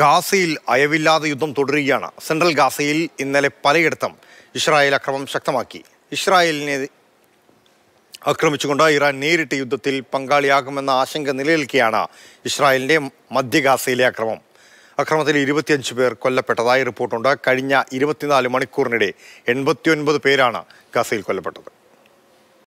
ഗാസയിൽ അയവില്ലാതെ യുദ്ധം തുടരുകയാണ് സെൻട്രൽ ഗാസയിൽ ഇന്നലെ പലയിടത്തും ഇസ്രായേൽ അക്രമം ശക്തമാക്കി ഇസ്രായേലിനെ ആക്രമിച്ചുകൊണ്ട് ഇറാൻ നേരിട്ട് യുദ്ധത്തിൽ പങ്കാളിയാകുമെന്ന ആശങ്ക നിലനിൽക്കുകയാണ് ഇസ്രായേലിൻ്റെ മധ്യ ഗാസയിലെ അക്രമം അക്രമത്തിൽ ഇരുപത്തിയഞ്ച് പേർ കൊല്ലപ്പെട്ടതായി റിപ്പോർട്ടുണ്ട് കഴിഞ്ഞ ഇരുപത്തിനാല് മണിക്കൂറിനിടെ എൺപത്തിയൊൻപത് പേരാണ് ഗാസയിൽ കൊല്ലപ്പെട്ടത്